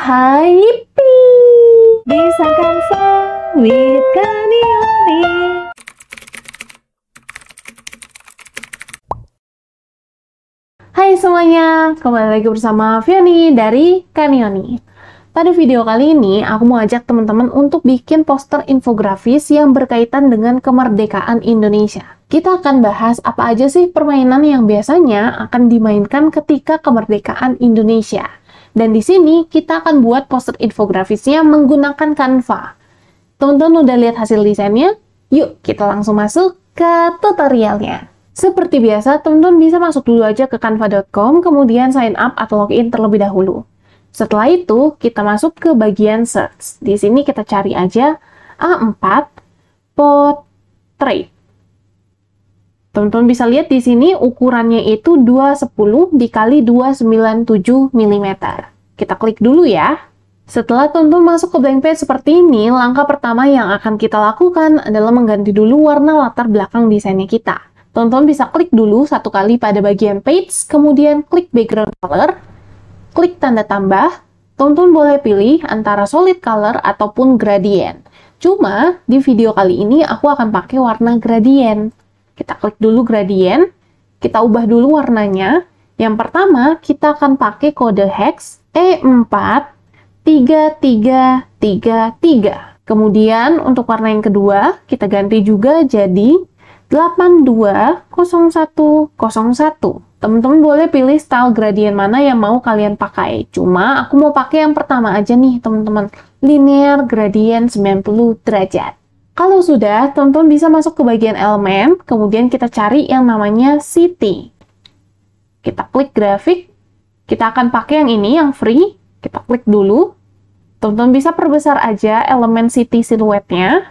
hai Bisa disangkan sawit Hai semuanya, kembali lagi bersama Viani dari Kanioni. Pada video kali ini, aku mau ajak teman-teman untuk bikin poster infografis yang berkaitan dengan kemerdekaan Indonesia. Kita akan bahas apa aja sih permainan yang biasanya akan dimainkan ketika kemerdekaan Indonesia. Dan di sini kita akan buat poster infografisnya menggunakan Canva. Teman-teman udah lihat hasil desainnya? Yuk, kita langsung masuk ke tutorialnya. Seperti biasa, teman-teman bisa masuk dulu aja ke canva.com, kemudian sign up atau login terlebih dahulu. Setelah itu, kita masuk ke bagian search. Di sini kita cari aja A4 Portrait. Teman-teman bisa lihat di sini ukurannya itu 210 dikali 297 mm. Kita klik dulu ya. Setelah teman-teman masuk ke blank page seperti ini, langkah pertama yang akan kita lakukan adalah mengganti dulu warna latar belakang desainnya kita. Teman-teman bisa klik dulu satu kali pada bagian page, kemudian klik background color, klik tanda tambah, teman-teman boleh pilih antara solid color ataupun gradient. Cuma, di video kali ini aku akan pakai warna gradient. Kita klik dulu gradient, kita ubah dulu warnanya. Yang pertama, kita akan pakai kode hex E43333. Kemudian untuk warna yang kedua, kita ganti juga jadi 820101. Teman-teman boleh pilih style gradient mana yang mau kalian pakai. Cuma aku mau pakai yang pertama aja nih, teman-teman. Linear gradient 90 derajat. Kalau sudah, teman-teman bisa masuk ke bagian elemen, kemudian kita cari yang namanya city. Kita klik grafik, kita akan pakai yang ini, yang free. Kita klik dulu. Teman-teman bisa perbesar aja elemen city siluetnya.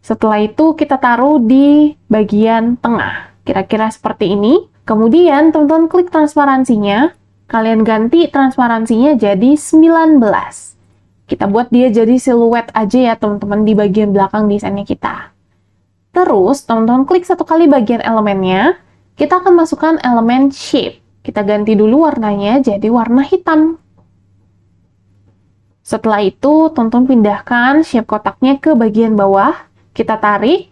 Setelah itu kita taruh di bagian tengah, kira-kira seperti ini. Kemudian teman-teman klik transparansinya, kalian ganti transparansinya jadi 19. Kita buat dia jadi siluet aja ya teman-teman di bagian belakang desainnya kita. Terus, teman-teman klik satu kali bagian elemennya, kita akan masukkan elemen shape. Kita ganti dulu warnanya jadi warna hitam. Setelah itu, tonton pindahkan shape kotaknya ke bagian bawah. Kita tarik.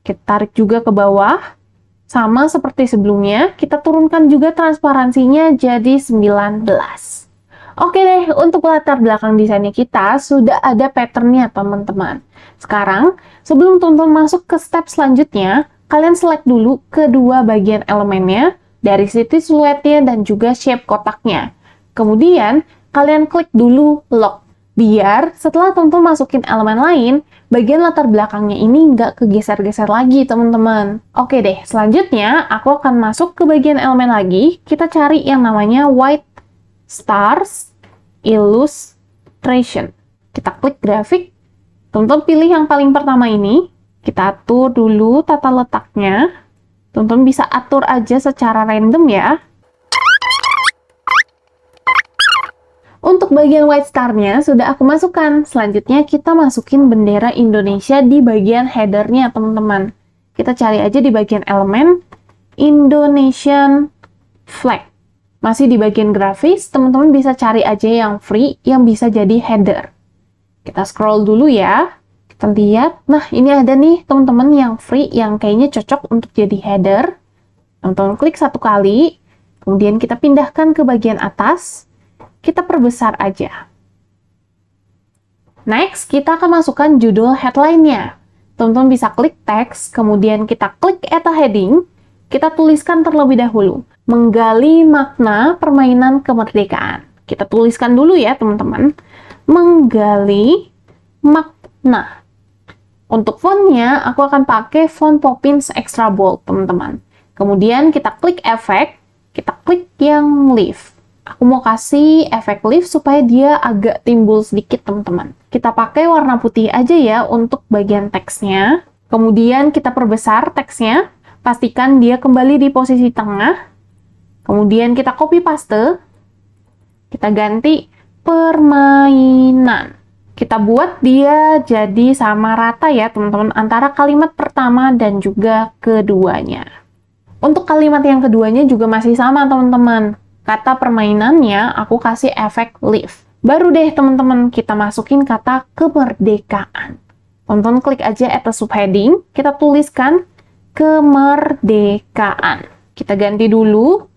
Kita tarik juga ke bawah. Sama seperti sebelumnya, kita turunkan juga transparansinya jadi 19. Oke deh, untuk latar belakang desainnya kita sudah ada patternnya teman-teman. Sekarang, sebelum tonton masuk ke step selanjutnya, kalian select dulu kedua bagian elemennya, dari situ siluetnya dan juga shape kotaknya. Kemudian, kalian klik dulu lock, biar setelah tonton masukin elemen lain, bagian latar belakangnya ini nggak kegeser-geser lagi, teman-teman. Oke deh, selanjutnya aku akan masuk ke bagian elemen lagi. Kita cari yang namanya white stars illustration. Kita klik grafik. Tonton pilih yang paling pertama ini. Kita atur dulu tata letaknya. Tonton bisa atur aja secara random ya. Untuk bagian white star-nya sudah aku masukkan. Selanjutnya kita masukin bendera Indonesia di bagian headernya teman-teman. Kita cari aja di bagian elemen Indonesian flag. Masih di bagian grafis, teman-teman bisa cari aja yang free yang bisa jadi header. Kita scroll dulu ya. Kita lihat. Nah, ini ada nih teman-teman yang free yang kayaknya cocok untuk jadi header. Teman-teman klik satu kali, kemudian kita pindahkan ke bagian atas. Kita perbesar aja. Next, kita akan masukkan judul headline-nya teman-teman bisa klik teks, kemudian kita klik eta heading, kita tuliskan terlebih dahulu menggali makna permainan kemerdekaan. Kita tuliskan dulu ya, teman-teman. Menggali makna. Untuk fontnya, aku akan pakai font Poppins Extra Bold, teman-teman. Kemudian kita klik efek, kita klik yang lift. Aku mau kasih efek lift supaya dia agak timbul sedikit, teman-teman. Kita pakai warna putih aja ya untuk bagian teksnya. Kemudian kita perbesar teksnya. Pastikan dia kembali di posisi tengah Kemudian kita copy paste, kita ganti permainan. Kita buat dia jadi sama rata ya teman-teman antara kalimat pertama dan juga keduanya. Untuk kalimat yang keduanya juga masih sama teman-teman. Kata permainannya aku kasih efek lift. Baru deh teman-teman kita masukin kata kemerdekaan. Tonton klik aja atas subheading, kita tuliskan kemerdekaan. Kita ganti dulu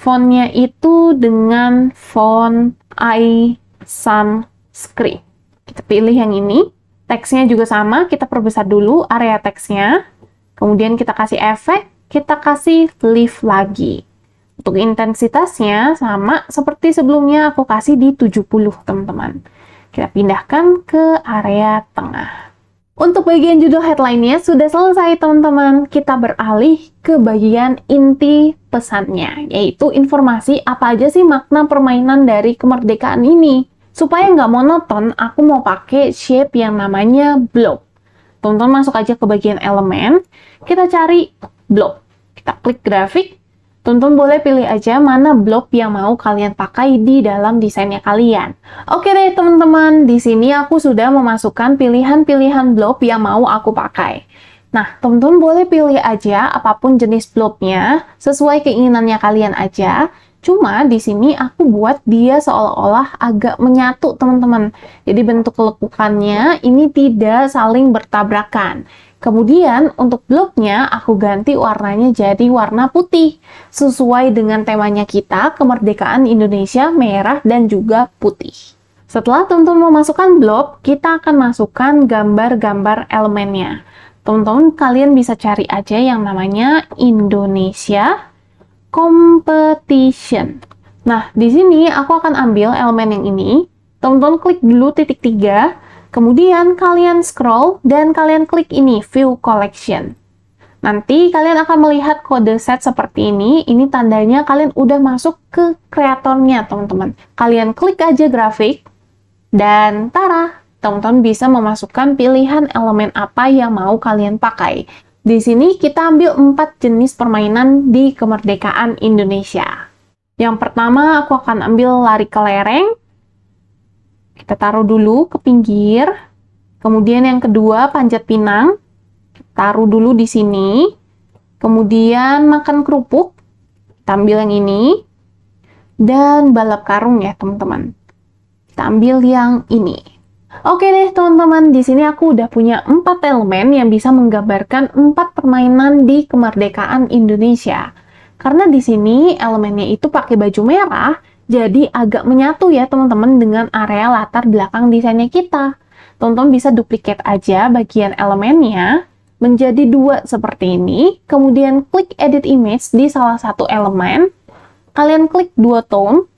fontnya itu dengan font i Sanskrit. Kita pilih yang ini. Teksnya juga sama, kita perbesar dulu area teksnya. Kemudian kita kasih efek, kita kasih lift lagi. Untuk intensitasnya sama seperti sebelumnya aku kasih di 70, teman-teman. Kita pindahkan ke area tengah. Untuk bagian judul headline-nya sudah selesai teman-teman. Kita beralih ke bagian inti pesannya, yaitu informasi apa aja sih makna permainan dari kemerdekaan ini. Supaya nggak monoton, aku mau pakai shape yang namanya blob. Teman-teman masuk aja ke bagian elemen, kita cari blob. Kita klik grafik, Tonton boleh pilih aja mana blok yang mau kalian pakai di dalam desainnya kalian. Oke deh teman-teman, di sini aku sudah memasukkan pilihan-pilihan blok yang mau aku pakai. Nah, teman-teman boleh pilih aja apapun jenis bloknya, sesuai keinginannya kalian aja. Cuma di sini aku buat dia seolah-olah agak menyatu teman-teman. Jadi bentuk lekukannya ini tidak saling bertabrakan. Kemudian untuk bloknya aku ganti warnanya jadi warna putih sesuai dengan temanya kita kemerdekaan Indonesia merah dan juga putih. Setelah teman-teman memasukkan blok, kita akan masukkan gambar-gambar elemennya. Teman-teman kalian bisa cari aja yang namanya Indonesia Competition. Nah, di sini aku akan ambil elemen yang ini. Teman-teman klik dulu titik tiga. Kemudian kalian scroll dan kalian klik ini, View Collection. Nanti kalian akan melihat kode set seperti ini, ini tandanya kalian udah masuk ke kreatornya teman-teman. Kalian klik aja grafik, dan tara, teman-teman bisa memasukkan pilihan elemen apa yang mau kalian pakai. Di sini kita ambil empat jenis permainan di kemerdekaan Indonesia. Yang pertama, aku akan ambil lari kelereng. Kita taruh dulu ke pinggir. Kemudian yang kedua panjat pinang. Taruh dulu di sini. Kemudian makan kerupuk. Kita ambil yang ini. Dan balap karung ya teman-teman. Kita ambil yang ini. Oke deh teman-teman, di sini aku udah punya empat elemen yang bisa menggambarkan empat permainan di kemerdekaan Indonesia. Karena di sini elemennya itu pakai baju merah, jadi agak menyatu ya teman-teman dengan area latar belakang desainnya kita. Teman-teman bisa duplicate aja bagian elemennya menjadi dua seperti ini, kemudian klik edit image di salah satu elemen, kalian klik dua tone.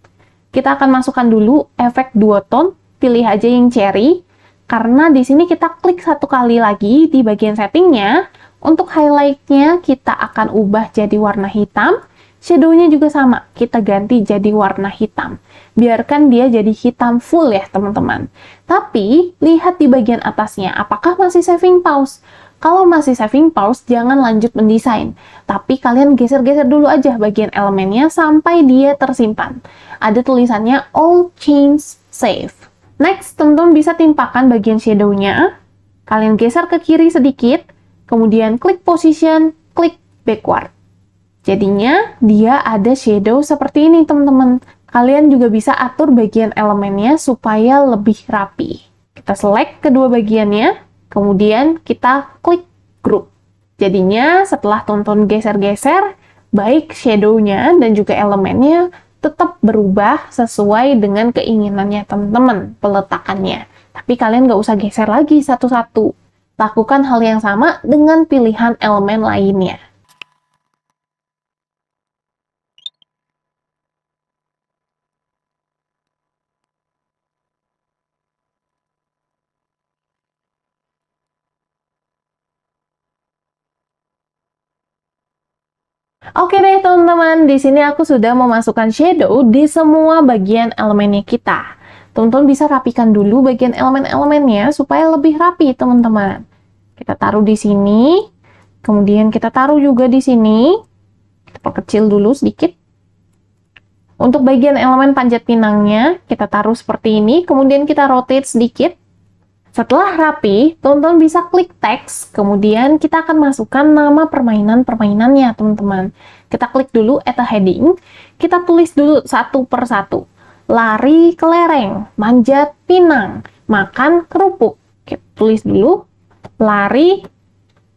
kita akan masukkan dulu efek dua tone. pilih aja yang cherry, karena di sini kita klik satu kali lagi di bagian settingnya, untuk highlightnya kita akan ubah jadi warna hitam, Shadownya juga sama, kita ganti jadi warna hitam. Biarkan dia jadi hitam full ya teman-teman. Tapi, lihat di bagian atasnya, apakah masih saving pause? Kalau masih saving pause, jangan lanjut mendesain. Tapi kalian geser-geser dulu aja bagian elemennya sampai dia tersimpan. Ada tulisannya All Change Save. Next, teman-teman bisa timpakan bagian shadownya. Kalian geser ke kiri sedikit, kemudian klik position, klik backward. Jadinya dia ada shadow seperti ini teman-teman. Kalian juga bisa atur bagian elemennya supaya lebih rapi. Kita select kedua bagiannya, kemudian kita klik group. Jadinya setelah tonton geser-geser, baik shadownya dan juga elemennya tetap berubah sesuai dengan keinginannya teman-teman peletakannya. Tapi kalian nggak usah geser lagi satu-satu. Lakukan hal yang sama dengan pilihan elemen lainnya. Oke deh teman-teman, di sini aku sudah memasukkan shadow di semua bagian elemennya kita. Teman-teman bisa rapikan dulu bagian elemen-elemennya supaya lebih rapi teman-teman. Kita taruh di sini, kemudian kita taruh juga di sini. Kita perkecil dulu sedikit. Untuk bagian elemen panjat pinangnya, kita taruh seperti ini, kemudian kita rotate sedikit setelah rapi, teman-teman bisa klik teks, kemudian kita akan masukkan nama permainan-permainannya, teman-teman. Kita klik dulu at heading, kita tulis dulu satu per satu. Lari kelereng, manjat pinang, makan kerupuk. Oke, tulis dulu, lari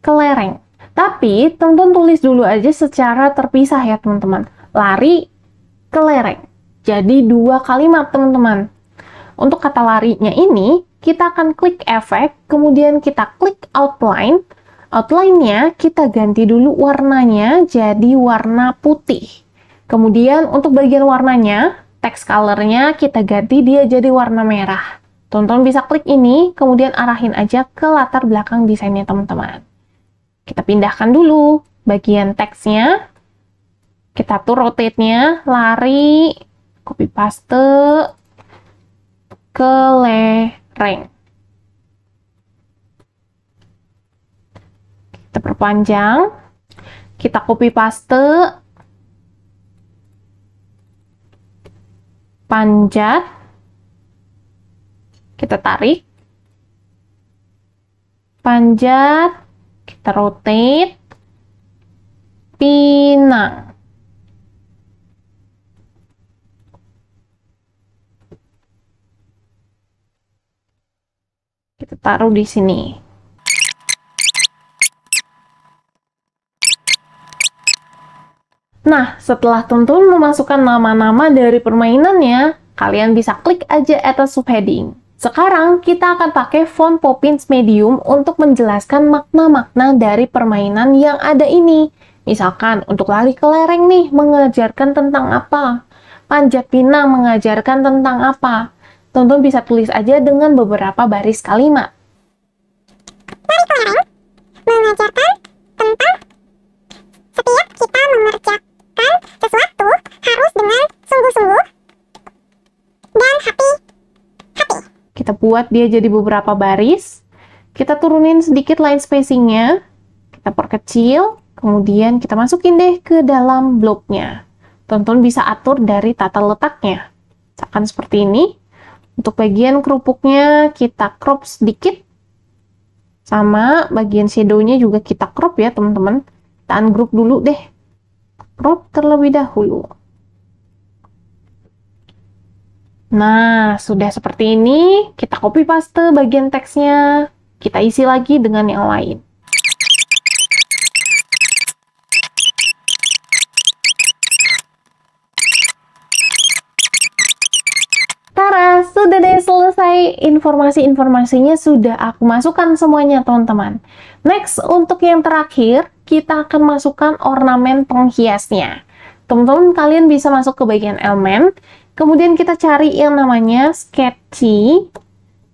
kelereng. Tapi, teman-teman tulis dulu aja secara terpisah ya, teman-teman. Lari kelereng. Jadi, dua kalimat, teman-teman. Untuk kata larinya ini, kita akan klik efek, kemudian kita klik outline. Outline-nya kita ganti dulu warnanya jadi warna putih. Kemudian untuk bagian warnanya, text color-nya kita ganti dia jadi warna merah. Tonton bisa klik ini, kemudian arahin aja ke latar belakang desainnya teman-teman. Kita pindahkan dulu bagian teksnya. Kita tuh rotate-nya, lari, copy paste, ke le rank. Kita perpanjang. Kita copy paste. Panjat. Kita tarik. Panjat. Kita rotate. Pinang. kita taruh di sini Nah, setelah tuntun memasukkan nama-nama dari permainannya, kalian bisa klik aja atas subheading. Sekarang kita akan pakai font Poppins Medium untuk menjelaskan makna-makna dari permainan yang ada ini. Misalkan untuk lari ke lereng nih mengajarkan tentang apa, panjat pinang mengajarkan tentang apa, Tonton bisa tulis aja dengan beberapa baris kalimat. Mari mengajarkan tentang setiap kita mengerjakan sesuatu harus dengan sungguh-sungguh dan hati hati. Kita buat dia jadi beberapa baris. Kita turunin sedikit line spacingnya. Kita perkecil. Kemudian kita masukin deh ke dalam bloknya. Tonton bisa atur dari tata letaknya. Misalkan seperti ini, untuk bagian kerupuknya kita crop sedikit. Sama bagian shadownya juga kita crop ya teman-teman. Kita ungroup dulu deh. Crop terlebih dahulu. Nah, sudah seperti ini. Kita copy paste bagian teksnya. Kita isi lagi dengan yang lain. sudah deh selesai informasi-informasinya sudah aku masukkan semuanya teman-teman. Next untuk yang terakhir kita akan masukkan ornamen penghiasnya. Teman-teman kalian bisa masuk ke bagian elemen, kemudian kita cari yang namanya sketchy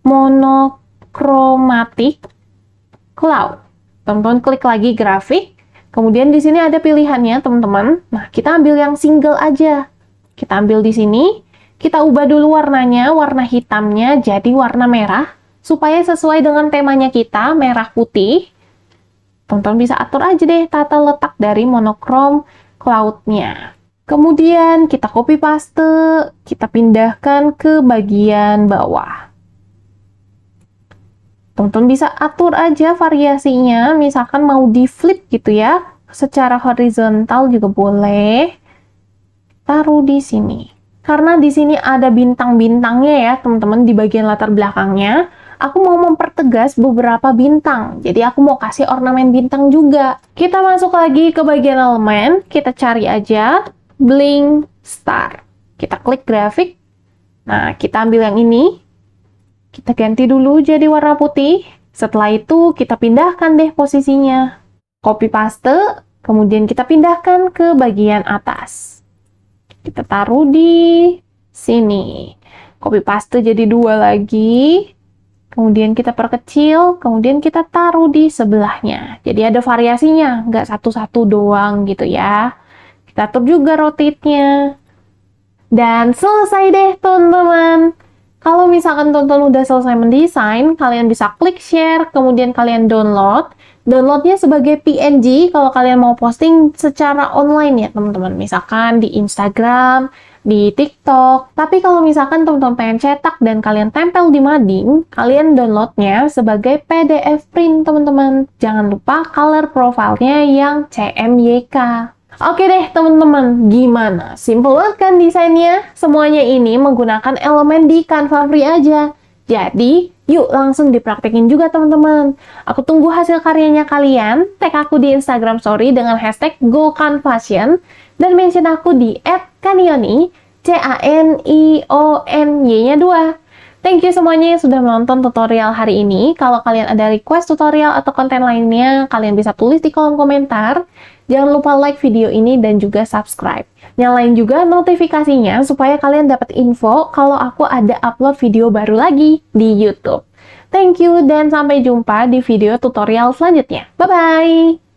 monokromatik cloud. Teman-teman klik lagi grafik, kemudian di sini ada pilihannya teman-teman. Nah kita ambil yang single aja. Kita ambil di sini kita ubah dulu warnanya, warna hitamnya jadi warna merah, supaya sesuai dengan temanya kita, merah putih. Tonton bisa atur aja deh tata letak dari monokrom cloudnya. Kemudian kita copy paste, kita pindahkan ke bagian bawah. Tonton bisa atur aja variasinya, misalkan mau di flip gitu ya, secara horizontal juga boleh. Taruh di sini. Karena di sini ada bintang-bintangnya ya, teman-teman, di bagian latar belakangnya. Aku mau mempertegas beberapa bintang, jadi aku mau kasih ornamen bintang juga. Kita masuk lagi ke bagian elemen, kita cari aja bling Star. Kita klik grafik. Nah, kita ambil yang ini. Kita ganti dulu jadi warna putih. Setelah itu, kita pindahkan deh posisinya. Copy paste, kemudian kita pindahkan ke bagian atas kita taruh di sini. Copy paste jadi dua lagi. Kemudian kita perkecil, kemudian kita taruh di sebelahnya. Jadi ada variasinya, nggak satu-satu doang gitu ya. Kita atur juga rotitnya. Dan selesai deh teman-teman. Kalau misalkan teman-teman udah selesai mendesain, kalian bisa klik share, kemudian kalian download downloadnya sebagai PNG kalau kalian mau posting secara online ya teman-teman misalkan di Instagram di TikTok tapi kalau misalkan teman-teman pengen cetak dan kalian tempel di mading kalian downloadnya sebagai PDF print teman-teman jangan lupa color profilnya yang CMYK Oke deh teman-teman, gimana? Simple banget kan desainnya? Semuanya ini menggunakan elemen di Canva Free aja. Jadi, Yuk langsung dipraktekin juga teman-teman. Aku tunggu hasil karyanya kalian. Tag aku di Instagram story dengan hashtag GoCanFashion dan mention aku di @kanioni C A N I O N Y-nya 2. Thank you semuanya yang sudah menonton tutorial hari ini. Kalau kalian ada request tutorial atau konten lainnya, kalian bisa tulis di kolom komentar. Jangan lupa like video ini dan juga subscribe. Nyalain juga notifikasinya supaya kalian dapat info kalau aku ada upload video baru lagi di YouTube. Thank you dan sampai jumpa di video tutorial selanjutnya. Bye-bye!